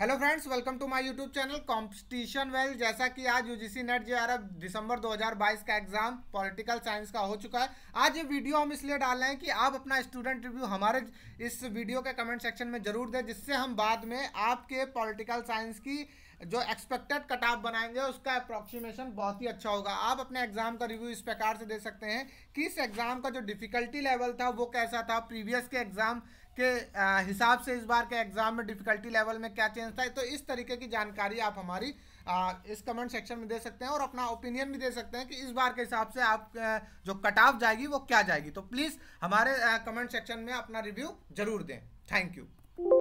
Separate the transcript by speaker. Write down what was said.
Speaker 1: hello friends welcome to my YouTube channel competition well जैसा कि आज यूजीसी नेट जे है दिसंबर 2022 का एग्जाम पॉलिटिकल साइंस का हो चुका है आज ये वीडियो हम इसलिए डाल रहे हैं कि आप अपना स्टूडेंट रिव्यू हमारे इस वीडियो के कमेंट सेक्शन में जरूर दें जिससे हम बाद में आपके पॉलिटिकल साइंस की जो एक्सपेक्टेड कट ऑफ बनाएंगे उसका अप्रॉक्सीमेशन बहुत ही अच्छा होगा आप अपने एग्जाम का रिव्यू इस प्रकार से दे सकते हैं कि इस एग्जाम का जो डिफिकल्टी लेवल था वो कैसा था प्रीवियस के एग्जाम के हिसाब से इस बार के एग्ज़ाम में डिफ़िकल्टी लेवल में क्या चेंज था तो इस तरीके की जानकारी आप हमारी आ, इस कमेंट सेक्शन में दे सकते हैं और अपना ओपिनियन भी दे सकते हैं कि इस बार के हिसाब से आप जो कट ऑफ जाएगी वो क्या जाएगी तो प्लीज़ हमारे कमेंट सेक्शन में अपना रिव्यू ज़रूर दें थैंक यू